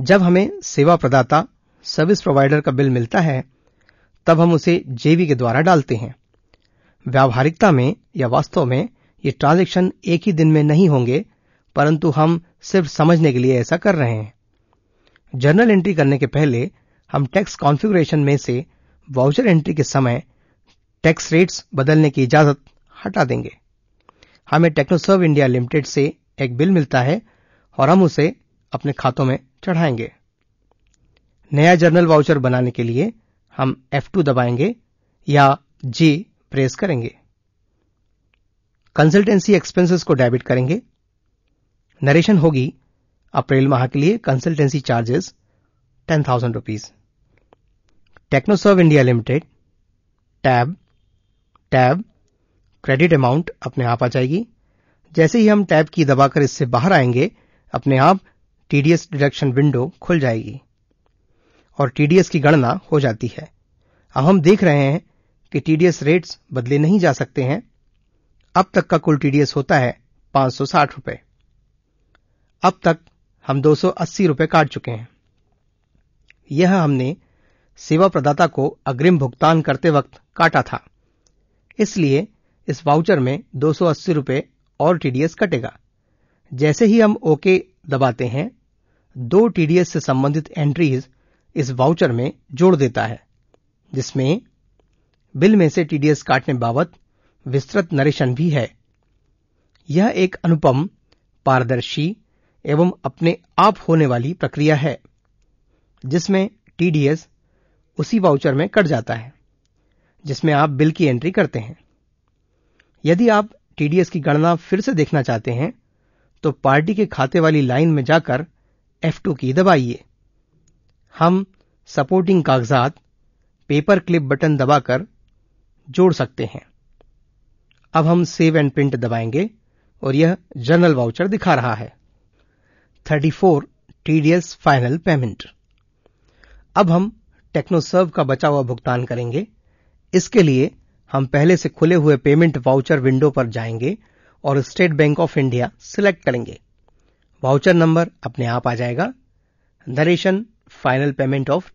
जब हमें सेवा प्रदाता सर्विस प्रोवाइडर का बिल मिलता है तब हम उसे जेबी के द्वारा डालते हैं व्यावहारिकता में या वास्तव में ये ट्रांजेक्शन एक ही दिन में नहीं होंगे परंतु हम सिर्फ समझने के लिए ऐसा कर रहे हैं जर्नल एंट्री करने के पहले हम टैक्स कॉन्फ़िगरेशन में से वाउचर एंट्री के समय टैक्स रेट्स बदलने की इजाजत हटा देंगे हमें टेक्नोसर्व इंडिया लिमिटेड से एक बिल मिलता है और हम उसे अपने खातों में चढ़ाएंगे नया जर्नल वाउचर बनाने के लिए हम F2 दबाएंगे या जे प्रेस करेंगे कंसल्टेंसी एक्सपेंसेस को डेबिट करेंगे नरेशन होगी अप्रैल माह के लिए consultancy charges ten thousand rupees Technoserve India limited tab tab credit amount अपने आप आ जाएगी जैसे ही हम टैब की दबाकर इससे बाहर आएंगे अपने आप टीडीएस डिडक्शन विंडो खुल जाएगी और टीडीएस की गणना हो जाती है अब हम देख रहे हैं कि टीडीएस रेट्स बदले नहीं जा सकते हैं अब तक का कुल टीडीएस होता है पांच सौ साठ रुपये अब तक हम दो सौ अस्सी रुपये काट चुके हैं यह हमने सेवा प्रदाता को अग्रिम भुगतान करते वक्त काटा था इसलिए इस वाउचर में दो सौ अस्सी रुपये और टीडीएस कटेगा जैसे ही हम ओके दबाते हैं दो टीडीएस से संबंधित एंट्रीज इस वाउचर में जोड़ देता है जिसमें बिल में से टीडीएस काटने बाबत विस्तृत नरेशन भी है यह एक अनुपम पारदर्शी एवं अपने आप होने वाली प्रक्रिया है जिसमें टीडीएस उसी वाउचर में कट जाता है जिसमें आप बिल की एंट्री करते हैं यदि आप टीडीएस की गणना फिर से देखना चाहते हैं तो पार्टी के खाते वाली लाइन में जाकर F2 की दबाइए हम सपोर्टिंग कागजात पेपर क्लिप बटन दबाकर जोड़ सकते हैं अब हम सेव एंड प्रिंट दबाएंगे और यह जर्नल वाउचर दिखा रहा है 34 टीडीएस फाइनल पेमेंट अब हम टेक्नोसर्व का बचा हुआ भुगतान करेंगे इसके लिए हम पहले से खुले हुए पेमेंट वाउचर विंडो पर जाएंगे और State Bank of India select करेंगे वाउचर नंबर अपने आप आ जाएगा नरेशन फाइनल पेमेंट ऑफ